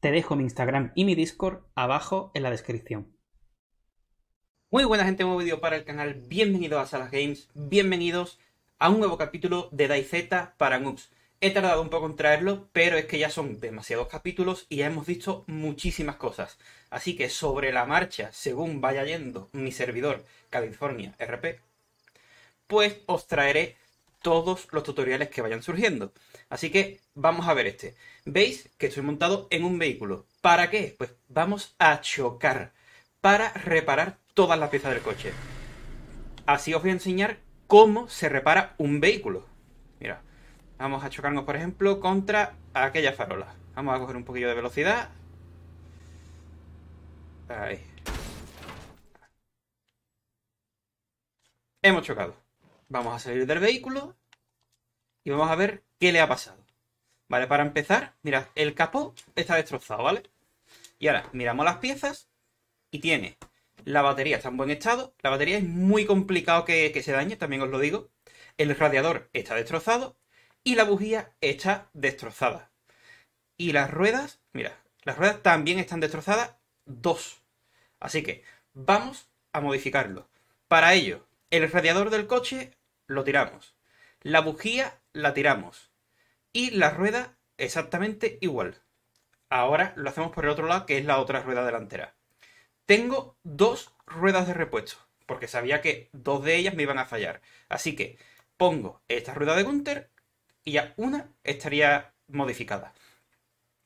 Te dejo mi Instagram y mi Discord abajo en la descripción. Muy buena gente, nuevo vídeo para el canal. Bienvenidos a Salas Games, bienvenidos a un nuevo capítulo de DayZ para noobs. He tardado un poco en traerlo, pero es que ya son demasiados capítulos y ya hemos visto muchísimas cosas. Así que sobre la marcha, según vaya yendo mi servidor California RP, pues os traeré todos los tutoriales que vayan surgiendo. Así que vamos a ver este. ¿Veis que estoy montado en un vehículo? ¿Para qué? Pues vamos a chocar para reparar todas las piezas del coche. Así os voy a enseñar cómo se repara un vehículo. Mira, vamos a chocarnos, por ejemplo, contra aquella farola. Vamos a coger un poquillo de velocidad. Ahí. Hemos chocado. Vamos a salir del vehículo y vamos a ver qué le ha pasado. Vale, para empezar, mira el capó está destrozado, ¿vale? Y ahora miramos las piezas y tiene la batería está en buen estado. La batería es muy complicado que, se dañe, también os lo digo. El radiador está destrozado y la bujía está destrozada. Y las ruedas, mira las ruedas también están destrozadas, dos. Así que vamos a modificarlo. Para ello, el radiador del coche lo tiramos. La bujía la tiramos. Y la rueda exactamente igual. Ahora lo hacemos por el otro lado, que es la otra rueda delantera. Tengo dos ruedas de repuesto, porque sabía que dos de ellas me iban a fallar. Así que pongo esta rueda de Gunter y ya una estaría modificada.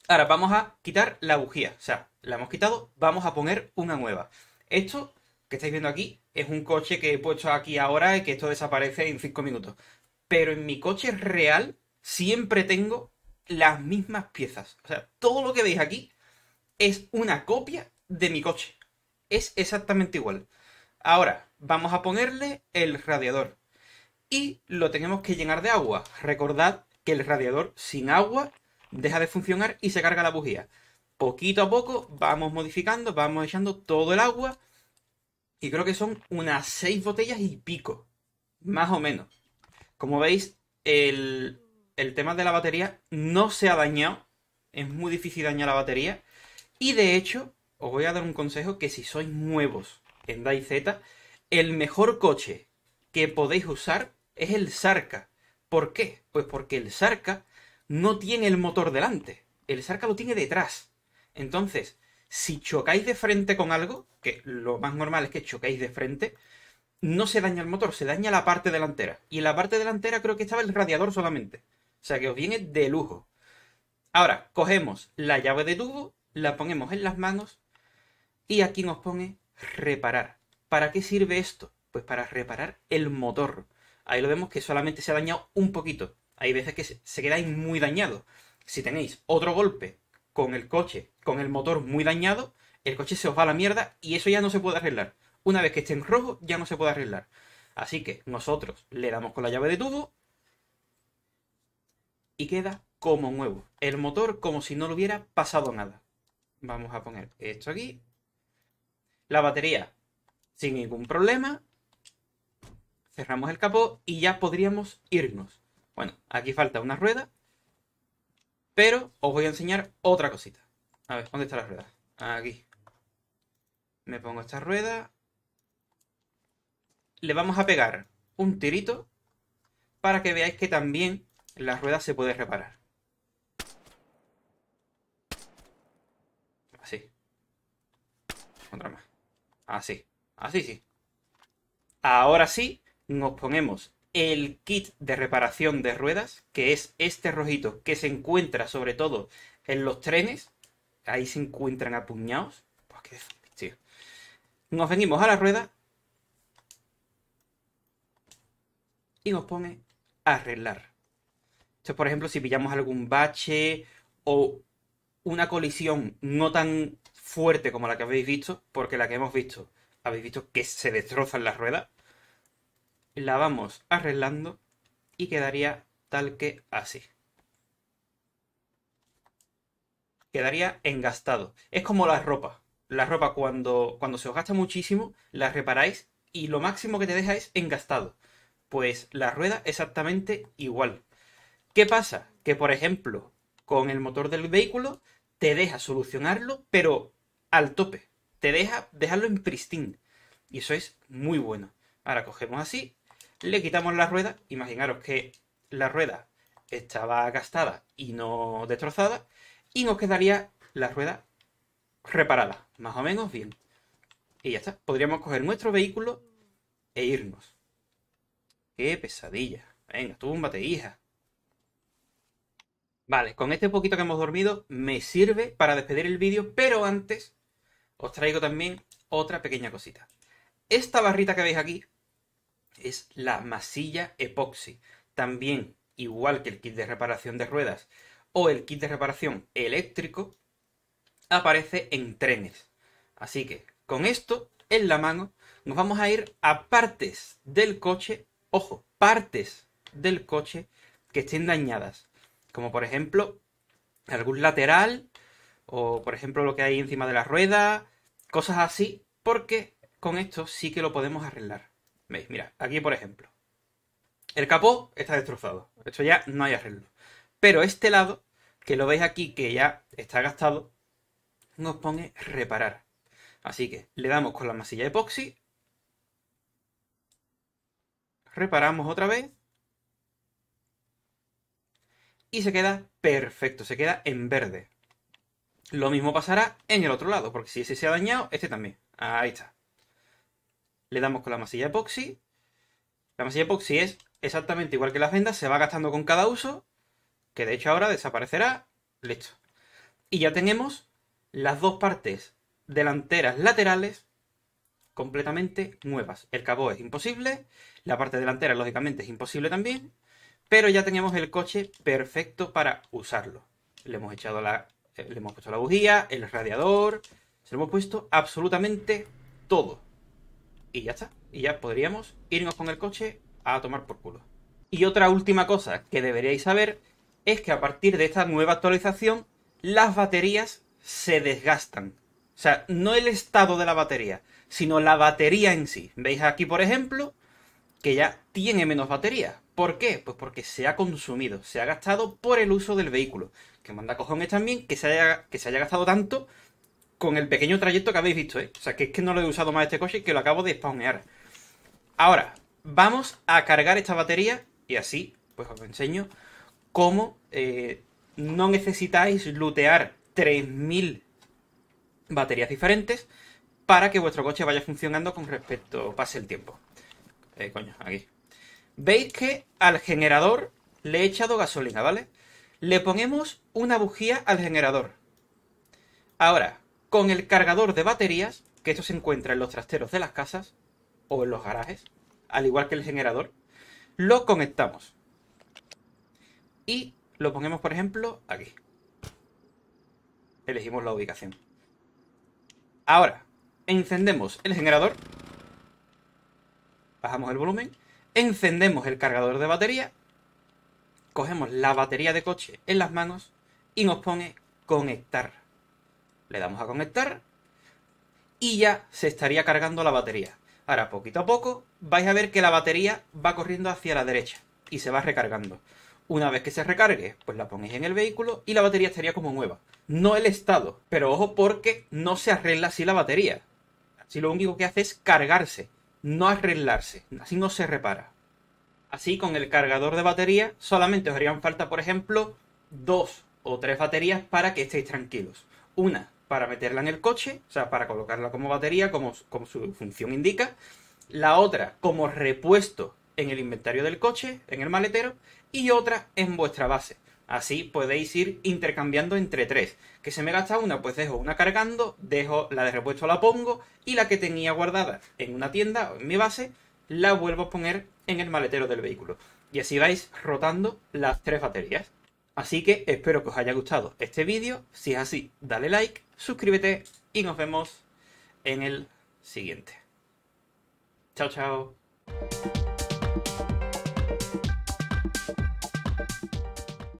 Ahora vamos a quitar la bujía, o sea, la hemos quitado, vamos a poner una nueva. Esto que estáis viendo aquí es un coche que he puesto aquí ahora y que esto desaparece en 5 minutos. Pero en mi coche real siempre tengo las mismas piezas. O sea, todo lo que veis aquí es una copia de mi coche. Es exactamente igual. Ahora, vamos a ponerle el radiador. Y lo tenemos que llenar de agua. Recordad que el radiador sin agua deja de funcionar y se carga la bujía. Poquito a poco vamos modificando, vamos echando todo el agua y creo que son unas seis botellas y pico, más o menos. Como veis, el, tema de la batería no se ha dañado, es muy difícil dañar la batería, y de hecho, os voy a dar un consejo que si sois nuevos en Z, el mejor coche que podéis usar es el Sarca. ¿Por qué? Pues porque el Sarca no tiene el motor delante, el Sarca lo tiene detrás. Entonces, si chocáis de frente con algo, que lo más normal es que choquéis de frente, no se daña el motor, se daña la parte delantera. Y en la parte delantera creo que estaba el radiador solamente. O sea que os viene de lujo. Ahora, cogemos la llave de tubo, la ponemos en las manos y aquí nos pone reparar. ¿Para qué sirve esto? Pues para reparar el motor. Ahí lo vemos que solamente se ha dañado un poquito. Hay veces que se quedáis muy dañado Si tenéis otro golpe con el coche, con el motor muy dañado, el coche se os va a la mierda y eso ya no se puede arreglar. Una vez que esté en rojo, ya no se puede arreglar. Así que nosotros le damos con la llave de tubo y queda como nuevo. El motor como si no le hubiera pasado nada. Vamos a poner esto aquí. La batería sin ningún problema. Cerramos el capó y ya podríamos irnos. Bueno, aquí falta una rueda, pero os voy a enseñar otra cosita. A ver, ¿dónde está la rueda? Aquí. Me pongo esta rueda. Le vamos a pegar un tirito para que veáis que también la rueda se puede reparar. Así. Otra más. Así. Así sí. Ahora sí, nos ponemos el kit de reparación de ruedas, que es este rojito que se encuentra sobre todo en los trenes. Ahí se encuentran apuñados. Pues nos venimos a la rueda y nos pone a arreglar. Esto, por ejemplo, si pillamos algún bache o una colisión no tan fuerte como la que habéis visto, porque la que hemos visto, habéis visto que se destrozan las ruedas la vamos arreglando y quedaría tal que así. Quedaría engastado. Es como la ropa. La ropa cuando, cuando se os gasta muchísimo, la reparáis y lo máximo que te deja es engastado. Pues la rueda exactamente igual. ¿Qué pasa? Que por ejemplo, con el motor del vehículo te deja solucionarlo, pero al tope. Te deja dejarlo en pristine. Y eso es muy bueno. Ahora cogemos así le quitamos la rueda. Imaginaros que la rueda estaba gastada y no destrozada. Y nos quedaría la rueda reparada. Más o menos bien. Y ya está. Podríamos coger nuestro vehículo e irnos. Qué pesadilla. Venga, túmbate, hija. Vale, con este poquito que hemos dormido me sirve para despedir el vídeo, pero antes os traigo también otra pequeña cosita. Esta barrita que veis aquí es la masilla epoxi. También, igual que el kit de reparación de ruedas o el kit de reparación eléctrico, aparece en trenes. Así que, con esto en la mano, nos vamos a ir a partes del coche, ojo, partes del coche que estén dañadas. Como por ejemplo, algún lateral, o por ejemplo lo que hay encima de la rueda, cosas así, porque con esto sí que lo podemos arreglar. ¿Veis? Mira, aquí por ejemplo. El capó está destrozado. Esto ya no hay arreglo. Pero este lado, que lo veis aquí, que ya está gastado, nos pone reparar. Así que le damos con la masilla epoxi. Reparamos otra vez. Y se queda perfecto, se queda en verde. Lo mismo pasará en el otro lado, porque si ese se ha dañado, este también. Ahí está le damos con la masilla epoxi. La masilla epoxi es exactamente igual que las vendas, se va gastando con cada uso, que de hecho ahora desaparecerá. Listo. Y ya tenemos las dos partes delanteras laterales completamente nuevas. El cabo es imposible, la parte delantera lógicamente es imposible también, pero ya tenemos el coche perfecto para usarlo. Le hemos echado la eh, le hemos puesto la bujía, el radiador, se lo hemos puesto absolutamente todo y ya está. Y ya podríamos irnos con el coche a tomar por culo. Y otra última cosa que deberíais saber es que a partir de esta nueva actualización las baterías se desgastan. O sea, no el estado de la batería, sino la batería en sí. ¿Veis aquí, por ejemplo, que ya tiene menos batería? ¿Por qué? Pues porque se ha consumido, se ha gastado por el uso del vehículo. Que manda cojones también que se haya, que se haya gastado tanto con el pequeño trayecto que habéis visto, ¿eh? O sea, que es que no lo he usado más este coche y que lo acabo de spawnear. Ahora, vamos a cargar esta batería y así, pues os enseño cómo eh, no necesitáis lootear 3000 baterías diferentes para que vuestro coche vaya funcionando con respecto pase el tiempo. Eh, coño, aquí. Veis que al generador le he echado gasolina, ¿vale? Le ponemos una bujía al generador. Ahora, con el cargador de baterías, que esto se encuentra en los trasteros de las casas o en los garajes, al igual que el generador, lo conectamos. Y lo ponemos, por ejemplo, aquí. Elegimos la ubicación. Ahora, encendemos el generador. Bajamos el volumen. Encendemos el cargador de batería. Cogemos la batería de coche en las manos y nos pone conectar. Le damos a conectar y ya se estaría cargando la batería. Ahora, poquito a poco, vais a ver que la batería va corriendo hacia la derecha y se va recargando. Una vez que se recargue, pues la ponéis en el vehículo y la batería estaría como nueva. No el estado, pero ojo porque no se arregla así la batería. Así lo único que hace es cargarse, no arreglarse. Así no se repara. Así con el cargador de batería solamente os harían falta, por ejemplo, dos o tres baterías para que estéis tranquilos. Una para meterla en el coche, o sea, para colocarla como batería, como, su función indica. La otra como repuesto en el inventario del coche, en el maletero, y otra en vuestra base. Así podéis ir intercambiando entre tres. Que se me gasta una, pues dejo una cargando, dejo la de repuesto la pongo y la que tenía guardada en una tienda o en mi base la vuelvo a poner en el maletero del vehículo. Y así vais rotando las tres baterías. Así que espero que os haya gustado este vídeo. Si es así, dale like suscríbete y nos vemos en el siguiente. Chao, chao.